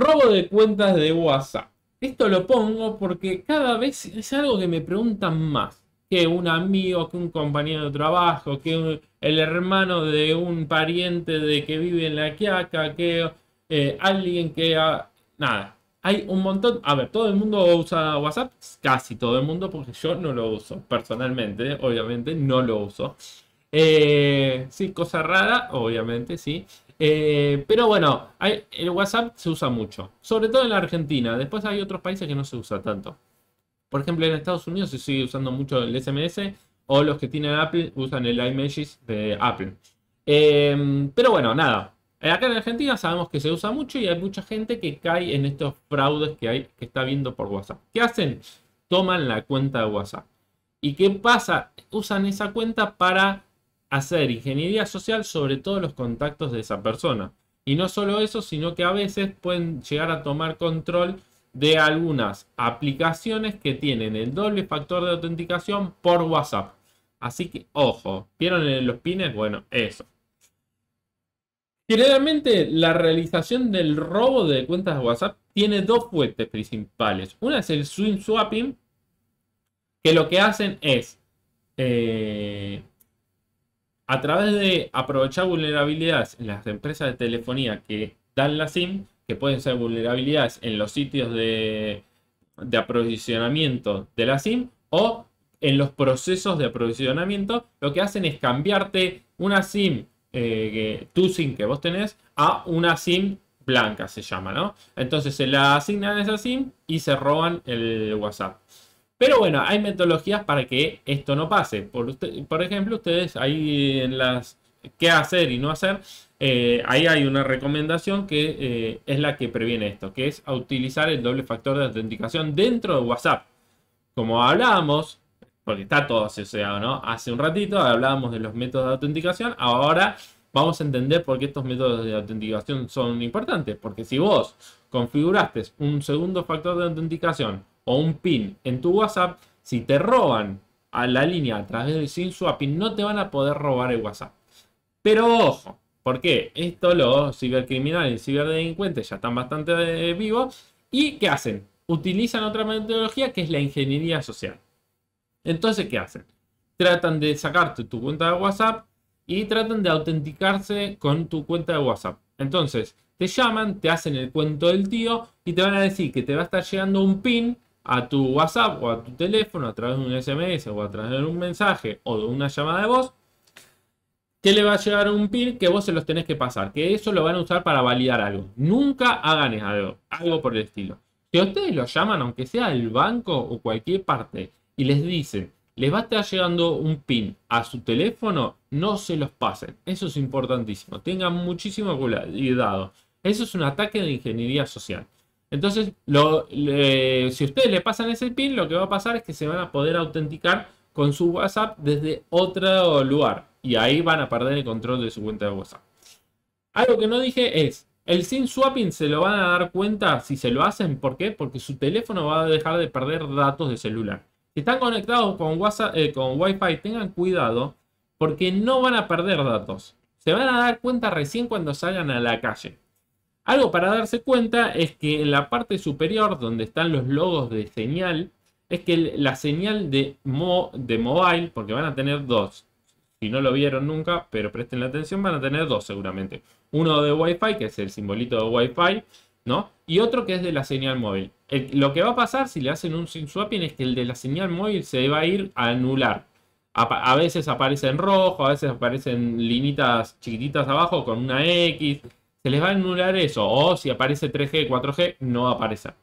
Robo de cuentas de WhatsApp. Esto lo pongo porque cada vez es algo que me preguntan más. Que un amigo, que un compañero de trabajo, que el hermano de un pariente de que vive en la Quiaca, que eh, alguien que... nada, hay un montón. A ver, todo el mundo usa WhatsApp, casi todo el mundo, porque yo no lo uso personalmente, obviamente no lo uso. Eh, sí, cosa rara, obviamente, sí. Eh, pero bueno, el WhatsApp se usa mucho, sobre todo en la Argentina. Después hay otros países que no se usa tanto. Por ejemplo, en Estados Unidos se sigue usando mucho el SMS o los que tienen Apple usan el iMessage de Apple. Eh, pero bueno, nada. Eh, acá en Argentina sabemos que se usa mucho y hay mucha gente que cae en estos fraudes que, hay, que está viendo por WhatsApp. ¿Qué hacen? Toman la cuenta de WhatsApp. ¿Y qué pasa? Usan esa cuenta para hacer ingeniería social sobre todos los contactos de esa persona. Y no solo eso, sino que a veces pueden llegar a tomar control de algunas aplicaciones que tienen el doble factor de autenticación por WhatsApp. Así que, ojo, ¿vieron en los pines? Bueno, eso. Generalmente la realización del robo de cuentas de WhatsApp tiene dos fuentes principales. Una es el swing swapping, que lo que hacen es eh, a través de aprovechar vulnerabilidades en las empresas de telefonía que dan la SIM, que pueden ser vulnerabilidades en los sitios de, aprovisionamiento de la SIM o en los procesos de aprovisionamiento, lo que hacen es cambiarte una SIM, eh, tu SIM que vos tenés, a una SIM blanca se llama, ¿no? Entonces se la asignan esa SIM y se roban el WhatsApp. Pero bueno, hay metodologías para que esto no pase. Por, ejemplo, ustedes ahí en las qué hacer y no hacer, eh, ahí hay una recomendación que eh, es la que previene esto, que es utilizar el doble factor de autenticación dentro de WhatsApp. Como hablábamos, porque está todo asociado, ¿no? Hace un ratito hablábamos de los métodos de autenticación, ahora vamos a entender por qué estos métodos de autenticación son importantes, porque si vos configuraste un segundo factor de autenticación un PIN en tu WhatsApp, si te roban a la línea a través del SIM swapping, no te van a poder robar el WhatsApp. Pero ojo, porque esto los cibercriminales y ciberdelincuentes ya están bastante eh, vivos. ¿Y qué hacen? Utilizan otra metodología que es la ingeniería social. Entonces, ¿qué hacen? Tratan de sacarte tu cuenta de WhatsApp y tratan de autenticarse con tu cuenta de WhatsApp. Entonces, te llaman, te hacen el cuento del tío y te van a decir que te va a estar llegando un pin a tu WhatsApp o a tu teléfono a través de un SMS o a través de un mensaje o de una llamada de voz, que le va a llegar un PIN que vos se los tenés que pasar, que eso lo van a usar para validar algo. Nunca hagan algo, algo por el estilo. Si ustedes lo llaman, aunque sea el banco o cualquier parte, y les dicen, les va a estar llegando un PIN a su teléfono, no se los pasen. Eso es importantísimo. Tengan muchísimo cuidado. Eso es un ataque de ingeniería social. Entonces, si ustedes le pasan ese pin, lo que va a pasar es que se van a poder autenticar con su WhatsApp desde otro lugar. Y ahí van a perder el control de su cuenta de WhatsApp. Algo que no dije es, el SIM swapping se lo van a dar cuenta si se lo hacen. ¿Por qué? Porque su teléfono va a dejar de perder datos de celular. Si están conectados con, WhatsApp, eh, con Wi-Fi, tengan cuidado porque no van a perder datos. Se van a dar cuenta recién cuando salgan a la calle. Algo para darse cuenta es que en la parte superior, donde están los logos de señal, es que la señal de, de mobile, porque van a tener dos, si no lo vieron nunca, pero presten la atención, van a tener dos seguramente. Uno de Wi-Fi, que es el simbolito de Wi-Fi, ¿no? Y otro que es de la señal móvil. lo que va a pasar si le hacen un sin swapping es que el de la señal móvil se va a ir a anular. A, veces aparece en rojo, a veces aparecen linitas chiquititas abajo con una X se les va a anular eso. O si aparece 3G, 4G, no va a aparecer.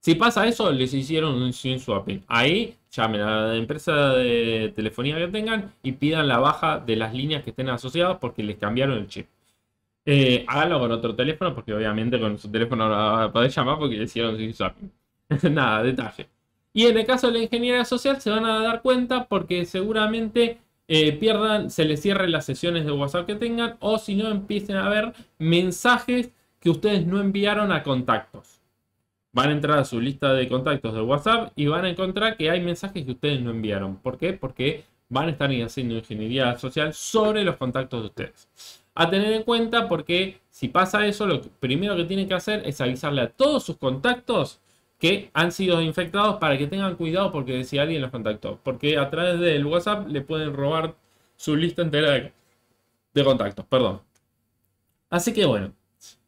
Si pasa eso, les hicieron un sin swapping. Ahí llamen a la empresa de telefonía que tengan y pidan la baja de las líneas que estén asociadas porque les cambiaron el chip. Eh, háganlo con otro teléfono porque obviamente con su teléfono no va a poder llamar porque le hicieron sin swapping. Nada, detalle. Y en el caso de la ingeniería social se van a dar cuenta porque seguramente eh, pierdan, se les cierren las sesiones de WhatsApp que tengan o si no empiecen a ver mensajes que ustedes no enviaron a contactos. Van a entrar a su lista de contactos de WhatsApp y van a encontrar que hay mensajes que ustedes no enviaron. ¿Por qué? Porque van a estar haciendo ingeniería social sobre los contactos de ustedes a tener en cuenta porque si pasa eso, lo primero que tienen que hacer es avisarle a todos sus contactos que han sido infectados para que tengan cuidado porque si alguien los contactó. Porque a través del WhatsApp le pueden robar su lista entera de, contactos. Perdón. Así que bueno.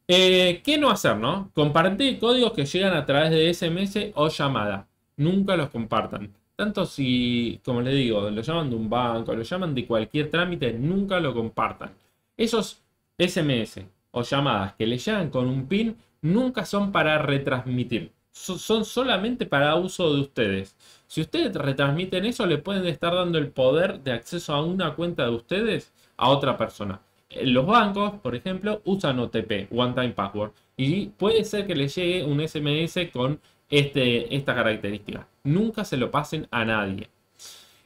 Eh, ¿Qué no hacer, no? Compartir códigos que llegan a través de SMS o llamada. Nunca los compartan. Tanto si, como les digo, lo llaman de un banco, lo llaman de cualquier trámite, nunca lo compartan. Esos SMS o llamadas que le llegan con un PIN nunca son para retransmitir son solamente para uso de ustedes. Si ustedes retransmiten eso, le pueden estar dando el poder de acceso a una cuenta de ustedes a otra persona. Eh, los bancos, por ejemplo, usan OTP, One Time Password, y puede ser que les llegue un SMS con este, esta característica. Nunca se lo pasen a nadie.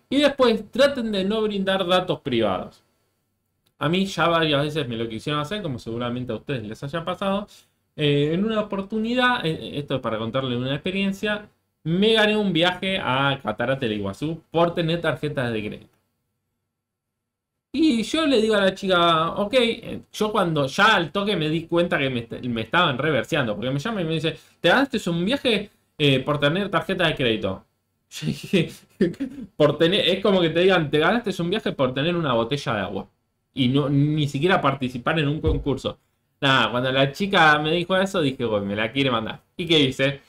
Y después, traten de no brindar datos privados. A mí ya varias veces me lo quisieron hacer, como seguramente a ustedes les haya pasado, eh, en una oportunidad, eh, esto es para contarle una experiencia, me gané un viaje a Cataratas del Iguazú por tener tarjetas de crédito. Y yo le digo a la chica, ok, eh, yo cuando ya al toque me di cuenta que me, estaban reverseando, porque me llama y me dice, te ganaste un viaje por tener tarjeta de crédito. por tener, es como que te digan, te ganaste un viaje por tener una botella de agua. Y no, ni siquiera participar en un concurso. Nada, cuando la chica me dijo eso, dije, bueno, me la quiere mandar. ¿Y qué hice?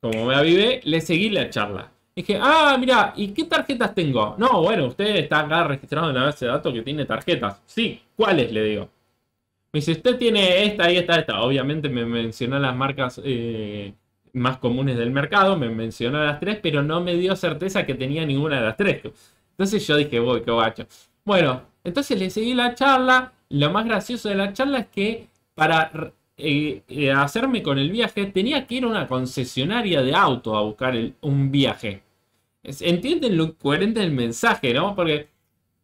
Como me avivé, le seguí la charla. Dije, ah, mira, ¿y qué tarjetas tengo? No, bueno, usted está acá registrado en la base de datos que tiene tarjetas. Sí, ¿cuáles? Le digo. Me dice, usted tiene esta y esta, esta. Obviamente me mencionó las marcas eh, más comunes del mercado, me mencionó las tres, pero no me dio certeza que tenía ninguna de las tres. Entonces yo dije, voy, qué guacho. Bueno, entonces le seguí la charla. Lo más gracioso de la charla es que para eh, eh, hacerme con el viaje tenía que ir a una concesionaria de auto a buscar un viaje. ¿Entienden lo coherente del mensaje, no? Porque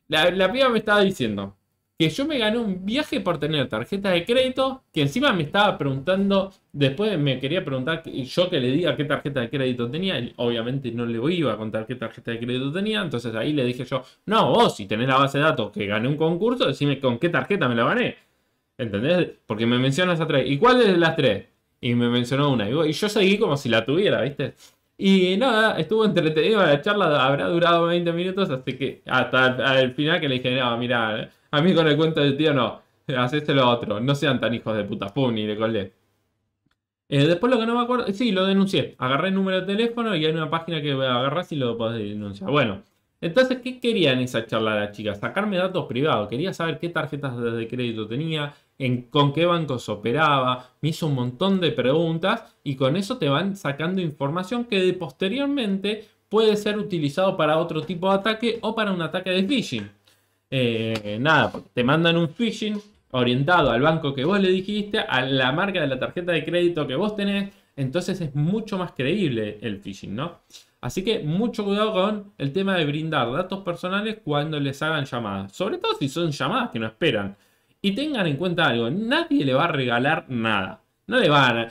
la, piba me estaba diciendo que yo me gané un viaje por tener tarjeta de crédito, que encima me estaba preguntando, después me quería preguntar yo que le diga qué tarjeta de crédito tenía, obviamente no le iba a contar qué tarjeta de crédito tenía, entonces ahí le dije yo, no, vos si tenés la base de datos que gané un concurso, decime con qué tarjeta me la gané. ¿Entendés? Porque me mencionas a tres. ¿Y cuál es de las tres? Y me mencionó una. Y yo seguí como si la tuviera, ¿viste? Y nada, estuvo entretenido la charla, habrá durado 20 minutos, hasta que hasta el final que le dije, no, mira, a mí con el cuento del tío no, este lo otro, no sean tan hijos de puta, pum, ni le colé. Eh, después lo que no me acuerdo, sí, lo denuncié, agarré el número de teléfono y hay una página que agarras y lo podés denunciar. Bueno, entonces, ¿qué quería en esa charla la chica? Sacarme datos privados. Quería saber qué tarjetas de crédito tenía, con qué bancos operaba. Me hizo un montón de preguntas y con eso te van sacando información que posteriormente puede ser utilizado para otro tipo de ataque o para un ataque de phishing. Eh, nada, te mandan un phishing orientado al banco que vos le dijiste, a la marca de la tarjeta de crédito que vos tenés. Entonces es mucho más creíble el phishing, ¿no? Así que mucho cuidado con el tema de brindar datos personales cuando les hagan llamadas. Sobre todo si son llamadas que no esperan. Y tengan en cuenta algo, nadie le va a regalar nada. No le van a...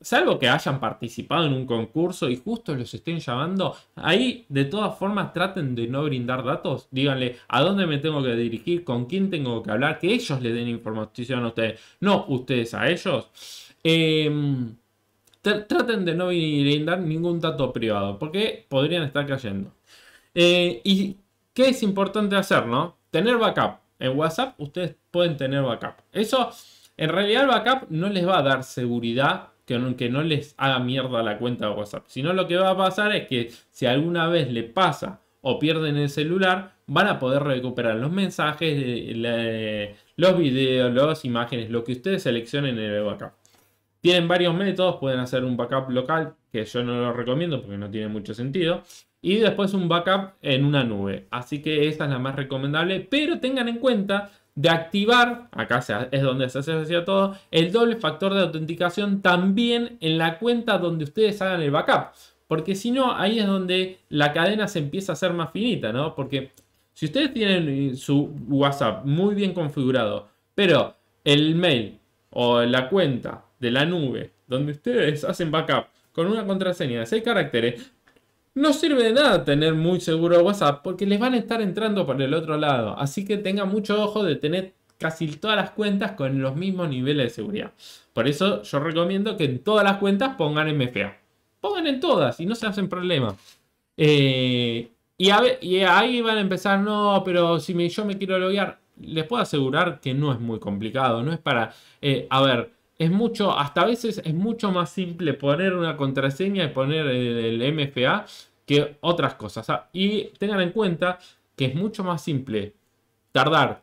Salvo que hayan participado en un concurso y justo los estén llamando, ahí de todas formas traten de no brindar datos. Díganle a dónde me tengo que dirigir, con quién tengo que hablar, que ellos le den información a ustedes, no ustedes a ellos. Eh, traten de no brindar ningún dato privado, porque podrían estar cayendo. Eh, ¿Y qué es importante hacer, Tener backup. En WhatsApp ustedes pueden tener backup. Eso, en realidad el backup no les va a dar seguridad que no, que no les haga mierda la cuenta de WhatsApp. Sino lo que va a pasar es que si alguna vez le pasa o pierden el celular, van a poder recuperar los mensajes, eh, los videos, las imágenes, lo que ustedes seleccionen en el backup. Tienen varios métodos, pueden hacer un backup local, que yo no lo recomiendo porque no tiene mucho sentido. Y después un backup en una nube. Así que esta es la más recomendable. Pero tengan en cuenta de activar, acá es donde se hace todo, el doble factor de autenticación también en la cuenta donde ustedes hagan el backup. Porque si no, ahí es donde la cadena se empieza a hacer más finita, ¿no? Porque si ustedes tienen su WhatsApp muy bien configurado, pero el mail o la cuenta de la nube, donde ustedes hacen backup con una contraseña de 6 caracteres, no sirve de nada tener muy seguro WhatsApp porque les van a estar entrando por el otro lado. Así que tengan mucho ojo de tener casi todas las cuentas con los mismos niveles de seguridad. Por eso yo recomiendo que en todas las cuentas pongan MFA. Pongan en todas y no se hacen problema. Eh, y, ahí van a empezar, no, pero si me, yo me quiero loguear, les puedo asegurar que no es muy complicado. No es para, eh, a ver, es mucho, hasta a veces es mucho más simple poner una contraseña y poner el, MFA que otras cosas. Ah, y tengan en cuenta que es mucho más simple tardar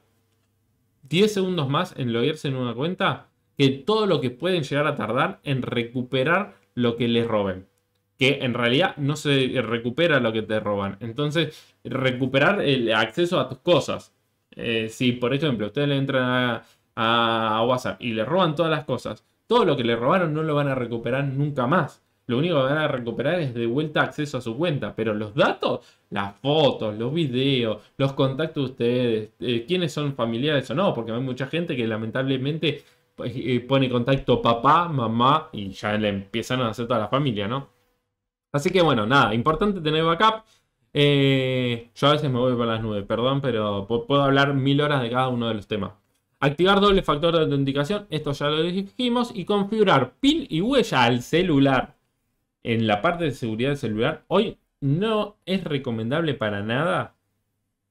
10 segundos más en loguearse en una cuenta que todo lo que pueden llegar a tardar en recuperar lo que les roben. Que en realidad no se recupera lo que te roban. Entonces, recuperar el acceso a tus cosas. Eh, si, por ejemplo, ustedes le entran a a WhatsApp y le roban todas las cosas, todo lo que le robaron no lo van a recuperar nunca más. Lo único que van a recuperar es de vuelta acceso a su cuenta. Pero los datos, las fotos, los videos, los contactos de ustedes, eh, quiénes son familiares o no, porque hay mucha gente que lamentablemente pues, eh, pone contacto papá, mamá y ya le empiezan a hacer toda la familia, ¿no? Así que bueno, nada, importante tener backup. Eh, yo a veces me voy para las nubes, perdón, pero puedo hablar mil horas de cada uno de los temas. Activar doble factor de autenticación, esto ya lo dijimos. Y configurar PIN y huella al celular. En la parte de seguridad del celular, hoy no es recomendable para nada.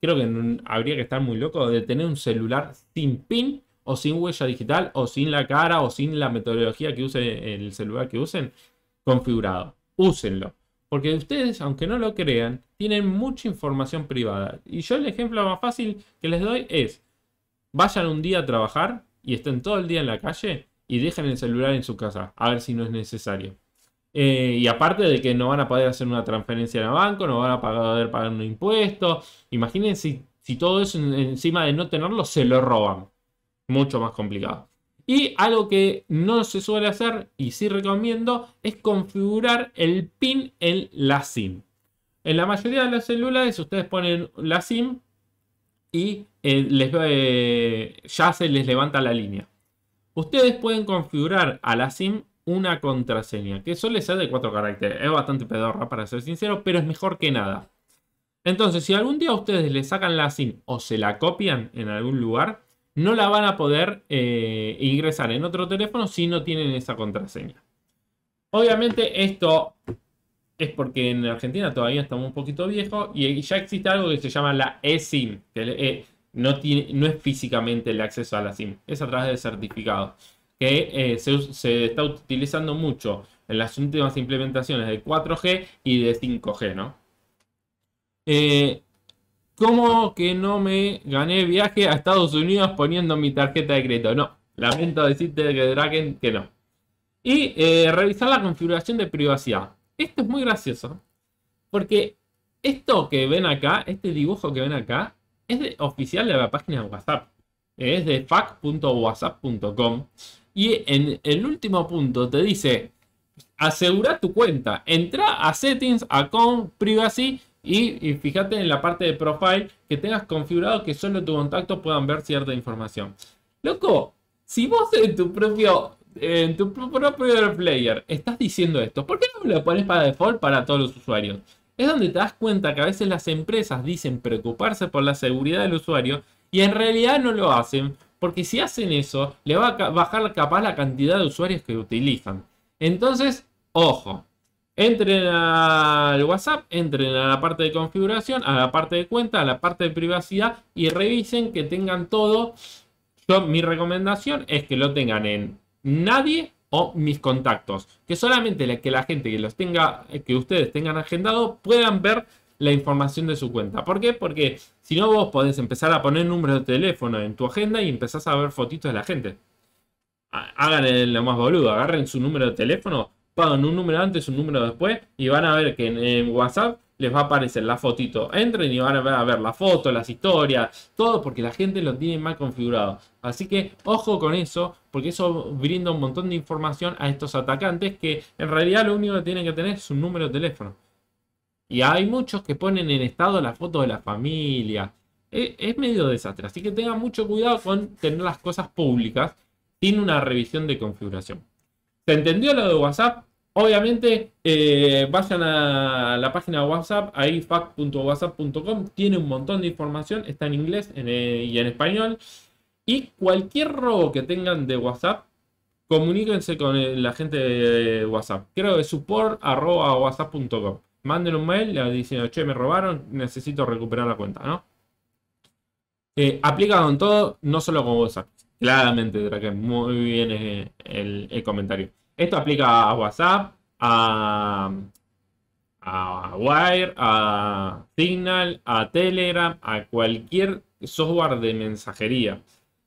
Creo que habría que estar muy loco de tener un celular sin PIN o sin huella digital o sin la cara o sin la metodología que use el celular que usen configurado. Úsenlo. Porque ustedes, aunque no lo crean, tienen mucha información privada. Y yo el ejemplo más fácil que les doy es, Vayan un día a trabajar y estén todo el día en la calle y dejen el celular en su casa, a ver si no es necesario. Eh, y aparte de que no van a poder hacer una transferencia en el banco, no van a poder pagar un impuesto. Imagínense si, si todo eso encima de no tenerlo se lo roban. Mucho más complicado. Y algo que no se suele hacer y sí recomiendo es configurar el PIN en la SIM. En la mayoría de las celulares ustedes ponen la SIM y eh, eh, ya se les levanta la línea. Ustedes pueden configurar a la SIM una contraseña, que suele ser de cuatro caracteres. Es bastante pedorra, para ser sincero, pero es mejor que nada. Entonces, si algún día ustedes le sacan la SIM o se la copian en algún lugar, no la van a poder eh, ingresar en otro teléfono si no tienen esa contraseña. Obviamente esto es porque en Argentina todavía estamos un poquito viejos y ya existe algo que se llama la eSIM, que eh, no, tiene, no es físicamente el acceso a la SIM, es a través de certificado. que eh, se, está utilizando mucho en las últimas implementaciones de 4G y de 5G, ¿no? Eh, ¿Cómo que no me gané viaje a Estados Unidos poniendo mi tarjeta de crédito? No, lamento decirte que Draken que no. Y revisar la configuración de privacidad. Esto es muy gracioso. Porque esto que ven acá, este dibujo que ven acá, es oficial de la página de WhatsApp. Es de fac.whatsapp.com. Y en el último punto te dice, asegura tu cuenta. Entra a Settings, a con Privacy y, fíjate en la parte de Profile que tengas configurado que solo tu contacto puedan ver cierta información. Loco, si vos en tu propio en tu propio player estás diciendo esto, ¿por qué no lo pones para default para todos los usuarios? Es donde te das cuenta que a veces las empresas dicen preocuparse por la seguridad del usuario y en realidad no lo hacen, porque si hacen eso, le va a bajar capaz la cantidad de usuarios que utilizan. Entonces, ojo, entren al WhatsApp, entren a la parte de configuración, a la parte de cuenta, a la parte de privacidad y revisen que tengan todo. Yo, mi recomendación es que lo tengan en nadie o mis contactos. Que solamente la, que la gente que los tenga, eh, que ustedes tengan agendado, puedan ver la información de su cuenta. ¿Por qué? Porque si no vos podés empezar a poner números de teléfono en tu agenda y empezás a ver fotitos de la gente. Hagan lo más boludo, agarren su número de teléfono, pagan un número antes, un número después y van a ver que en WhatsApp les va a aparecer la fotito. Entren y van a ver la foto, las historias, todo porque la gente lo tiene mal configurado. Así que ojo con eso, porque eso brinda un montón de información a estos atacantes que en realidad lo único que tienen que tener es un número de teléfono. Y hay muchos que ponen en estado la foto de la familia. E, es, medio desastre, así que tengan mucho cuidado con tener las cosas públicas sin una revisión de configuración. ¿Se entendió lo de WhatsApp? Obviamente, eh, vayan a la página de WhatsApp, ahí fac.whatsapp.com, tiene un montón de información, está en inglés eh, y en español. Y cualquier robo que tengan de WhatsApp, comuníquense con eh, la gente de WhatsApp. Creo que support.whatsapp.com. Manden un mail diciendo, che, me robaron, necesito recuperar la cuenta, ¿no? aplicado en todo, no solo con WhatsApp. Claramente, que muy bien el comentario. Esto aplica a WhatsApp, a, Wire, a Signal, a Telegram, a cualquier software de mensajería.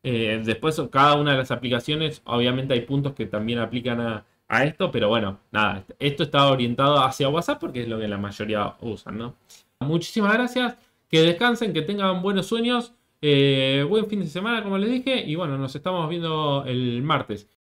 Eh, después, cada una de las aplicaciones, obviamente hay puntos que también aplican a, esto, pero bueno, nada, esto está orientado hacia WhatsApp porque es lo que la mayoría usan, ¿no? Muchísimas gracias, que descansen, que tengan buenos sueños, eh, buen fin de semana, como les dije, y bueno, nos estamos viendo el martes.